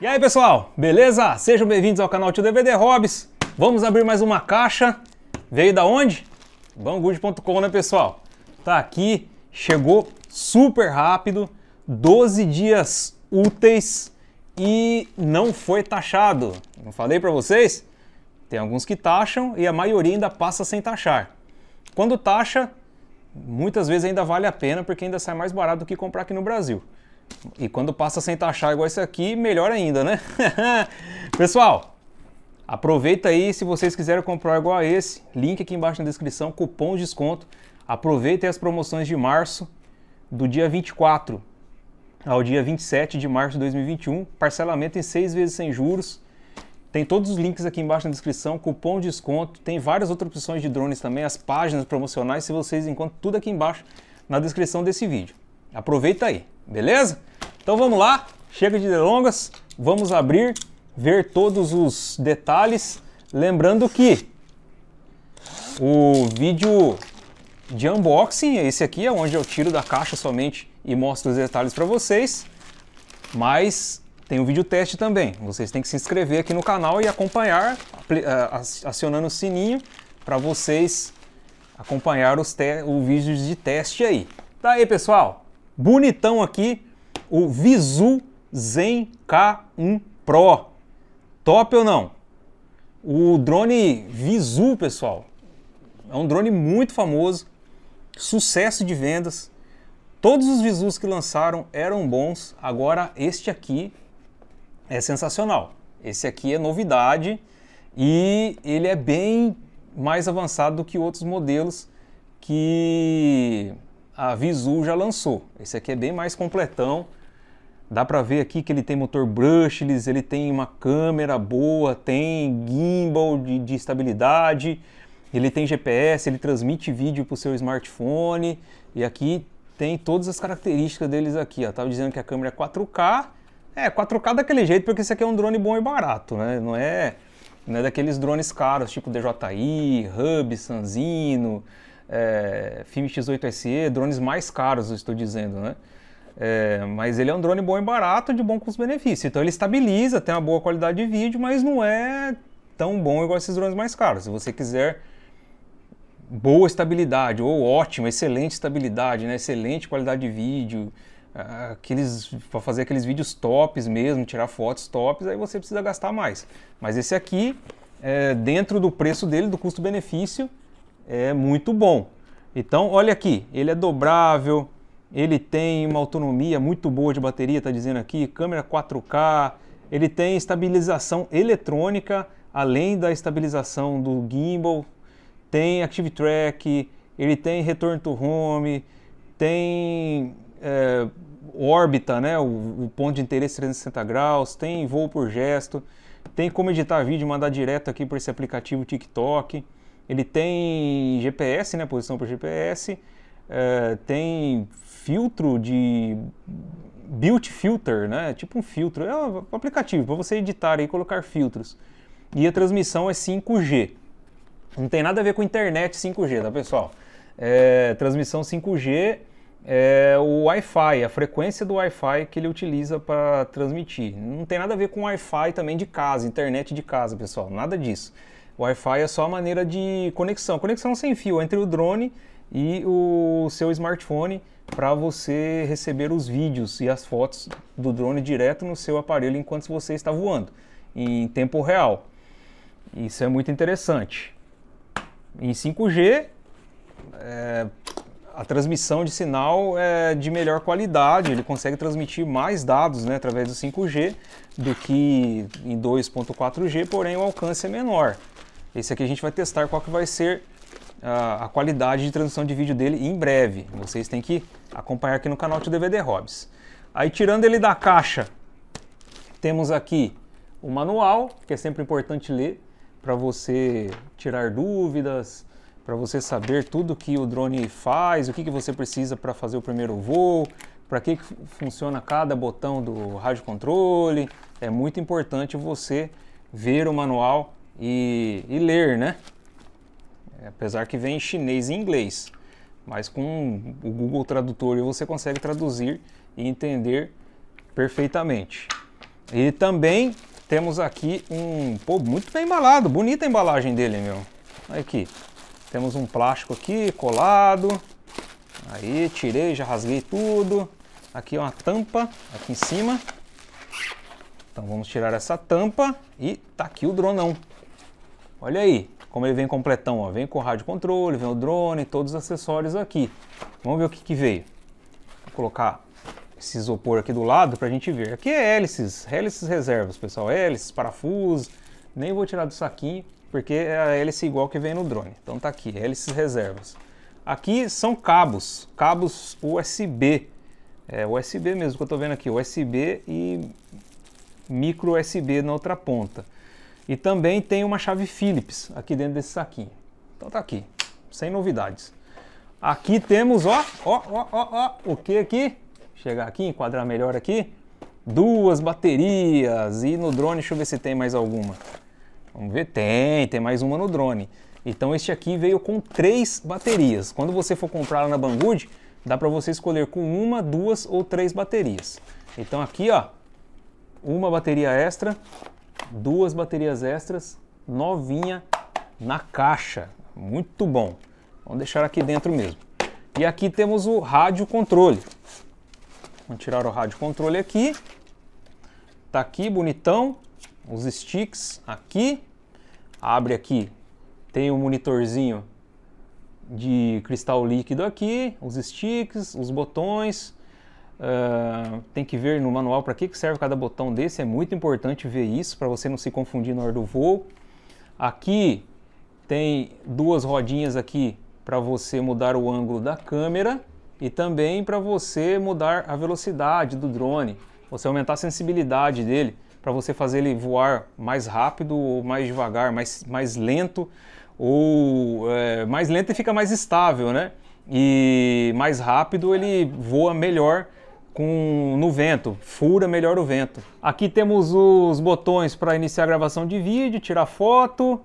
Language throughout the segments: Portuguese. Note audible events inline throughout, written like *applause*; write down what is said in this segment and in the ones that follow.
E aí pessoal, beleza? Sejam bem-vindos ao canal Tio DVD Hobbies. Vamos abrir mais uma caixa. Veio da onde? Banggood.com, né pessoal? Tá aqui, chegou super rápido, 12 dias úteis e não foi taxado. Não falei para vocês? Tem alguns que taxam e a maioria ainda passa sem taxar. Quando taxa, muitas vezes ainda vale a pena porque ainda sai mais barato do que comprar aqui no Brasil. E quando passa sem taxar igual esse aqui, melhor ainda, né? *laughs* Pessoal, aproveita aí se vocês quiserem comprar igual a esse, link aqui embaixo na descrição, cupom de desconto. Aproveita as promoções de março, do dia 24 ao dia 27 de março de 2021, parcelamento em seis vezes sem juros. Tem todos os links aqui embaixo na descrição, cupom de desconto, tem várias outras opções de drones também, as páginas promocionais, se vocês encontram tudo aqui embaixo na descrição desse vídeo. Aproveita aí, beleza? Então vamos lá, chega de delongas, vamos abrir, ver todos os detalhes. Lembrando que o vídeo de unboxing, esse aqui é onde eu tiro da caixa somente e mostro os detalhes para vocês. Mas tem um vídeo teste também. Vocês têm que se inscrever aqui no canal e acompanhar, acionando o sininho para vocês acompanhar os vídeos de teste aí. Tá aí, pessoal! bonitão aqui, o Visu Zen K1 Pro. Top ou não? O drone Visu, pessoal, é um drone muito famoso, sucesso de vendas. Todos os Visus que lançaram eram bons, agora este aqui é sensacional. Esse aqui é novidade e ele é bem mais avançado do que outros modelos que a Visu já lançou. Esse aqui é bem mais completão. Dá para ver aqui que ele tem motor brushless, ele tem uma câmera boa, tem gimbal de, de estabilidade, ele tem GPS, ele transmite vídeo para o seu smartphone. E aqui tem todas as características deles aqui. Estava dizendo que a câmera é 4K. É, 4K daquele jeito, porque esse aqui é um drone bom e barato, né? Não é, não é daqueles drones caros, tipo DJI, Hub, Sanzino, é, X8SE, drones mais caros, eu estou dizendo, né? É, mas ele é um drone bom e barato, de bom custo-benefício. Então ele estabiliza, tem uma boa qualidade de vídeo, mas não é tão bom igual esses drones mais caros. Se você quiser boa estabilidade, ou ótima, excelente estabilidade, né? excelente qualidade de vídeo, aqueles para fazer aqueles vídeos tops mesmo, tirar fotos tops, aí você precisa gastar mais. Mas esse aqui, é, dentro do preço dele, do custo-benefício, é muito bom. Então, olha aqui, ele é dobrável, ele tem uma autonomia muito boa de bateria, está dizendo aqui, câmera 4K, ele tem estabilização eletrônica, além da estabilização do gimbal, tem Active Track, ele tem retorno to home, tem é, órbita, né, o, o, ponto de interesse 360 graus, tem voo por gesto, tem como editar vídeo e mandar direto aqui para esse aplicativo TikTok. Ele tem GPS, né, posição para GPS, eh, tem filtro de built filter, né, tipo um filtro, é um aplicativo para você editar e colocar filtros. E a transmissão é 5G. Não tem nada a ver com internet 5G, tá pessoal? É, transmissão 5G é o Wi-Fi, a frequência do Wi-Fi que ele utiliza para transmitir. Não tem nada a ver com Wi-Fi também de casa, internet de casa, pessoal, nada disso. Wi-Fi é só a maneira de conexão, conexão sem fio entre o drone e o seu smartphone para você receber os vídeos e as fotos do drone direto no seu aparelho enquanto você está voando, em tempo real. Isso é muito interessante. Em 5G, é, a transmissão de sinal é de melhor qualidade, ele consegue transmitir mais dados né, através do 5G do que em 2.4G, porém o alcance é menor. Esse aqui a gente vai testar qual que vai ser a, a qualidade de transmissão de vídeo dele em breve. Vocês têm que acompanhar aqui no canal do DVD Hobbs. Aí tirando ele da caixa, temos aqui o manual, que é sempre importante ler para você tirar dúvidas, para você saber tudo que o drone faz, o que, que você precisa para fazer o primeiro voo, para que, que funciona cada botão do rádio controle. É muito importante você ver o manual e, e ler, né? É, apesar que vem em chinês e inglês, mas com o Google Tradutor você consegue traduzir e entender perfeitamente. E também temos aqui um, pô, muito bem embalado, bonita a embalagem dele, meu. Olha Aqui, temos um plástico aqui colado, aí tirei, já rasguei tudo. Aqui uma tampa, aqui em cima. Então vamos tirar essa tampa e tá aqui o dronão. Olha aí, como ele vem completão, ó. vem com o rádio controle, vem o drone, todos os acessórios aqui. Vamos ver o que, que veio. Vou colocar esse isopor aqui do lado para a gente ver. Aqui é hélices, hélices reservas, pessoal, hélices, parafusos. Nem vou tirar do saquinho, porque é a hélice igual que vem no drone. Então tá aqui, hélices reservas. Aqui são cabos, cabos USB. É USB mesmo que eu estou vendo aqui, USB e micro USB na outra ponta. E também tem uma chave Phillips aqui dentro desse saquinho. Então tá aqui, sem novidades. Aqui temos, ó, ó, ó, ó, ó, o que aqui? Chegar aqui, enquadrar melhor aqui. Duas baterias e no drone, deixa eu ver se tem mais alguma. Vamos ver, tem, tem mais uma no drone. Então este aqui veio com três baterias. Quando você for comprar na Banggood, dá para você escolher com uma, duas ou três baterias. Então aqui, ó, uma bateria extra duas baterias extras, novinha na caixa. Muito bom. Vamos deixar aqui dentro mesmo. E aqui temos o rádio controle. Vamos tirar o rádio controle aqui. Tá aqui, bonitão. Os sticks aqui. Abre aqui. Tem o um monitorzinho de cristal líquido aqui. Os sticks, os botões. Uh, tem que ver no manual para que, que serve cada botão desse, é muito importante ver isso para você não se confundir na hora do voo. Aqui tem duas rodinhas aqui para você mudar o ângulo da câmera e também para você mudar a velocidade do drone, você aumentar a sensibilidade dele para você fazer ele voar mais rápido ou mais devagar, mais, mais lento ou é, mais lento e fica mais estável, né? E mais rápido ele voa melhor com no vento, fura melhor o vento. Aqui temos os botões para iniciar a gravação de vídeo, tirar foto.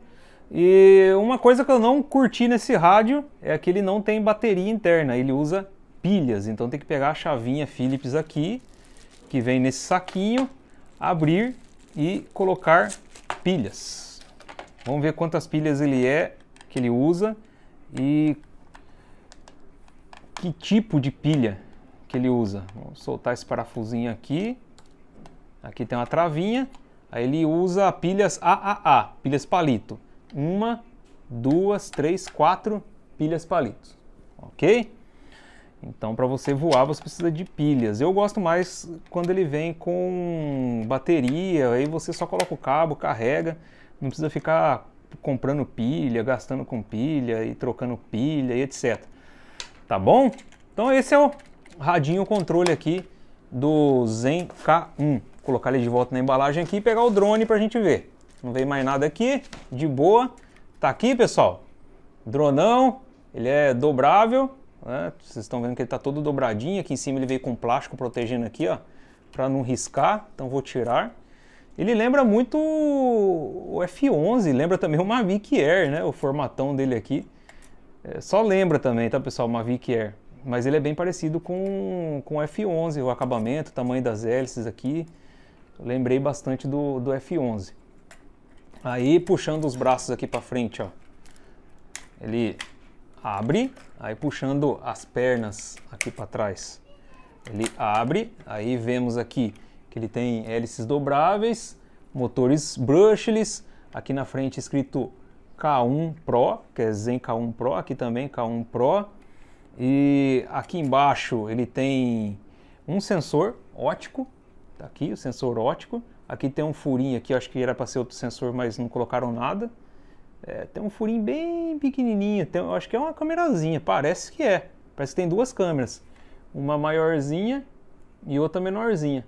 E uma coisa que eu não curti nesse rádio é que ele não tem bateria interna, ele usa pilhas, então tem que pegar a chavinha Philips aqui, que vem nesse saquinho, abrir e colocar pilhas. Vamos ver quantas pilhas ele é que ele usa e que tipo de pilha que ele usa. Vou soltar esse parafusinho aqui. Aqui tem uma travinha. Aí ele usa pilhas AAA, pilhas palito. Uma, duas, três, quatro pilhas palitos, ok? Então, para você voar, você precisa de pilhas. Eu gosto mais quando ele vem com bateria, aí você só coloca o cabo, carrega, não precisa ficar comprando pilha, gastando com pilha e trocando pilha e etc. Tá bom? Então esse é o radinho controle aqui do Zen K1. Vou colocar ele de volta na embalagem aqui e pegar o drone para a gente ver. Não veio mais nada aqui, de boa. Tá aqui, pessoal. Dronão, ele é dobrável. Né? Vocês estão vendo que ele tá todo dobradinho. Aqui em cima ele veio com plástico protegendo aqui, ó. Para não riscar, então vou tirar. Ele lembra muito o F11, lembra também o Mavic Air, né? O formatão dele aqui. É, só lembra também, tá pessoal, o Mavic Air mas ele é bem parecido com, com o F11, o acabamento, o tamanho das hélices aqui. Lembrei bastante do, do F11. Aí puxando os braços aqui para frente, ó, ele abre, aí puxando as pernas aqui para trás, ele abre, aí vemos aqui que ele tem hélices dobráveis, motores brushless, aqui na frente escrito K1 Pro, que é Zen K1 Pro, aqui também K1 Pro, e aqui embaixo ele tem um sensor ótico, tá aqui o sensor ótico. Aqui tem um furinho aqui, acho que era para ser outro sensor, mas não colocaram nada. É, tem um furinho bem pequenininho, tem, acho que é uma câmerazinha, parece que é. Parece que tem duas câmeras, uma maiorzinha e outra menorzinha.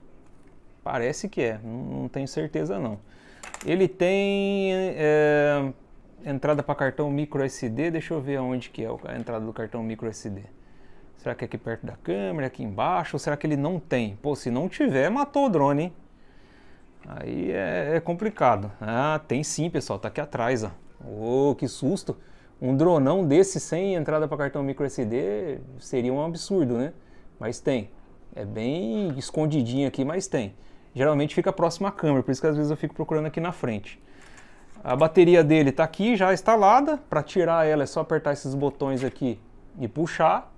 Parece que é, não, não tenho certeza não. Ele tem é, entrada para cartão micro SD, deixa eu ver aonde que é a entrada do cartão micro SD. Será que é aqui perto da câmera, aqui embaixo, ou será que ele não tem? Pô, se não tiver, matou o drone, hein? Aí é, é complicado. Ah, tem sim, pessoal, tá aqui atrás, ó. Ô, oh, que susto! Um dronão desse sem entrada para cartão micro SD seria um absurdo, né? Mas tem. É bem escondidinho aqui, mas tem. Geralmente fica próximo à câmera, por isso que às vezes eu fico procurando aqui na frente. A bateria dele está aqui já instalada. Para tirar ela é só apertar esses botões aqui e puxar.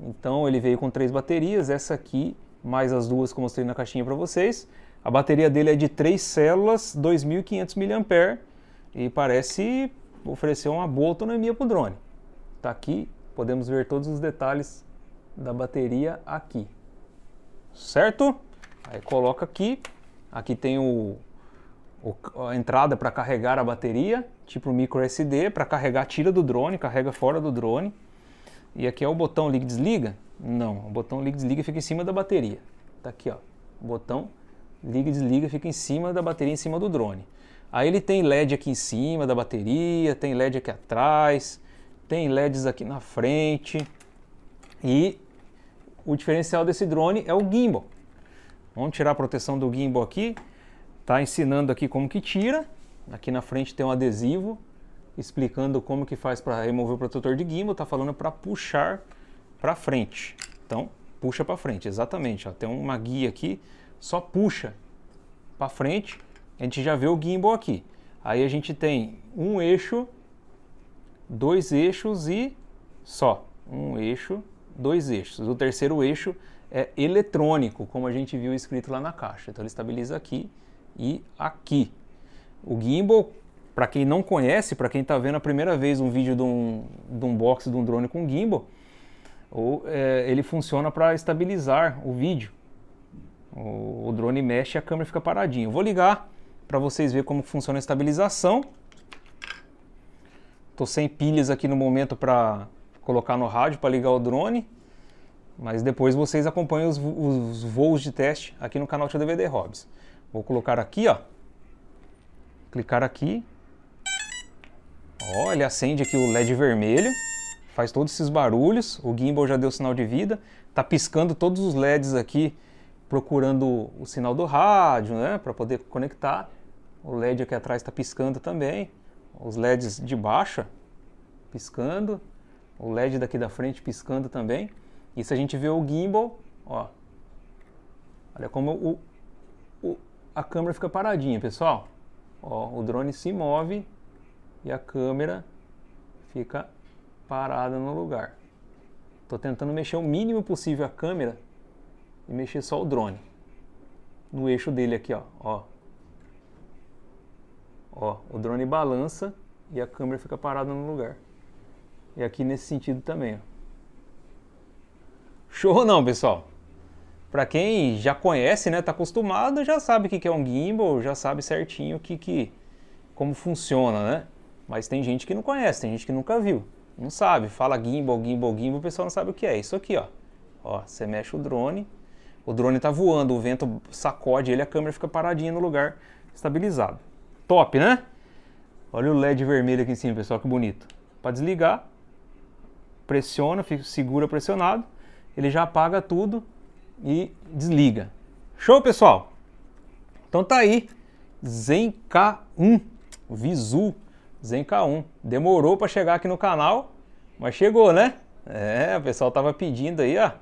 Então ele veio com três baterias, essa aqui mais as duas que eu mostrei na caixinha para vocês. A bateria dele é de três células, 2.500 mAh e parece oferecer uma boa autonomia para o drone. Está aqui, podemos ver todos os detalhes da bateria aqui. Certo? Aí coloca aqui. Aqui tem o a entrada para carregar a bateria, tipo micro SD, para carregar tira do drone, carrega fora do drone. E aqui é o botão liga desliga? Não, o botão liga desliga fica em cima da bateria. Tá aqui, ó. O botão liga desliga fica em cima da bateria em cima do drone. Aí ele tem LED aqui em cima da bateria, tem LED aqui atrás, tem LEDs aqui na frente. E o diferencial desse drone é o gimbal. Vamos tirar a proteção do gimbal aqui tá ensinando aqui como que tira. Aqui na frente tem um adesivo explicando como que faz para remover o protetor de gimbal, tá falando para puxar para frente. Então, puxa para frente, exatamente, ó. tem uma guia aqui, só puxa para frente. A gente já vê o gimbal aqui. Aí a gente tem um eixo, dois eixos e só. Um eixo, dois eixos. O terceiro eixo é eletrônico, como a gente viu escrito lá na caixa. Então ele estabiliza aqui e aqui. O gimbal, para quem não conhece, para quem está vendo a primeira vez um vídeo de um, de um box de um drone com gimbal, ou, é, ele funciona para estabilizar o vídeo. O, o, drone mexe e a câmera fica paradinha. Eu vou ligar para vocês verem como funciona a estabilização. Estou sem pilhas aqui no momento para colocar no rádio para ligar o drone. Mas depois vocês acompanham os, os, voos de teste aqui no canal Tia DVD Hobbs. Vou colocar aqui, ó. Clicar aqui. Ó, ele acende aqui o LED vermelho. Faz todos esses barulhos. O gimbal já deu sinal de vida. Tá piscando todos os LEDs aqui, procurando o sinal do rádio, né? Para poder conectar. O LED aqui atrás está piscando também. Os LEDs de baixo piscando. O LED daqui da frente piscando também. E se a gente vê o gimbal, ó. Olha como o, a câmera fica paradinha, pessoal. Ó, o drone se move e a câmera fica parada no lugar. Estou tentando mexer o mínimo possível a câmera e mexer só o drone. No eixo dele aqui, ó. Ó, ó o drone balança e a câmera fica parada no lugar. E aqui nesse sentido também, ó. Show ou não, pessoal? Para quem já conhece, né, tá acostumado, já sabe o que é um gimbal, já sabe certinho que, que como funciona, né? Mas tem gente que não conhece, tem gente que nunca viu, não sabe. Fala gimbal, gimbal, gimbal, o pessoal não sabe o que é. Isso aqui, ó. Ó, você mexe o drone, o drone tá voando, o vento sacode ele, a câmera fica paradinha no lugar, estabilizado. Top, né? Olha o LED vermelho aqui em cima, pessoal, que bonito. Para desligar, pressiona, fica, segura pressionado, ele já apaga tudo e desliga. Show, pessoal? Então tá aí, Zen K1, Visu Zen K1. Demorou para chegar aqui no canal, mas chegou, né? É, o pessoal tava pedindo aí, ó.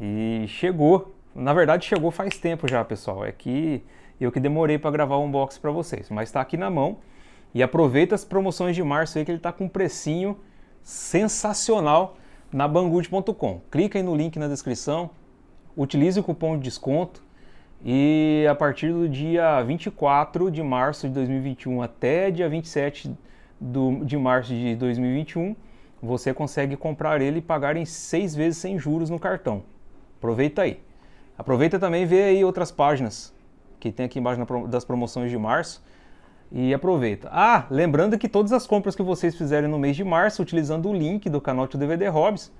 E chegou. Na verdade, chegou faz tempo já, pessoal. É que eu que demorei para gravar o unboxing para vocês, mas tá aqui na mão. E aproveita as promoções de março aí que ele tá com um precinho sensacional na banggood.com. Clica aí no link na descrição, utilize o cupom de desconto e a partir do dia 24 de março de 2021 até dia 27 do, de março de 2021, você consegue comprar ele e pagar em seis vezes sem juros no cartão. Aproveita aí. Aproveita também e vê aí outras páginas que tem aqui embaixo das promoções de março e aproveita. Ah, lembrando que todas as compras que vocês fizerem no mês de março, utilizando o link do canal do DVD Hobbs,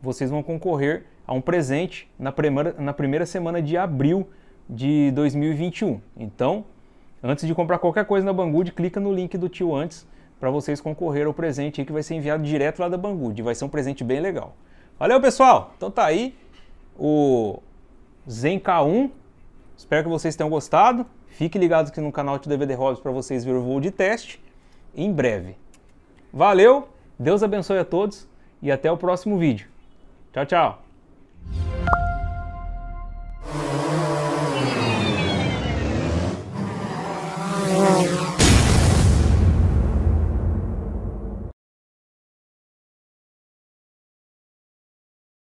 vocês vão concorrer a um presente na primeira, na primeira semana de abril de 2021. Então, antes de comprar qualquer coisa na Banggood, clica no link do tio antes para vocês concorrer ao presente que vai ser enviado direto lá da Banggood. Vai ser um presente bem legal. Valeu, pessoal! Então tá aí o Zen K1. Espero que vocês tenham gostado. Fique ligado aqui no canal de DVD Hobbies para vocês verem o voo de teste em breve. Valeu, Deus abençoe a todos e até o próximo vídeo. Tchau, tchau!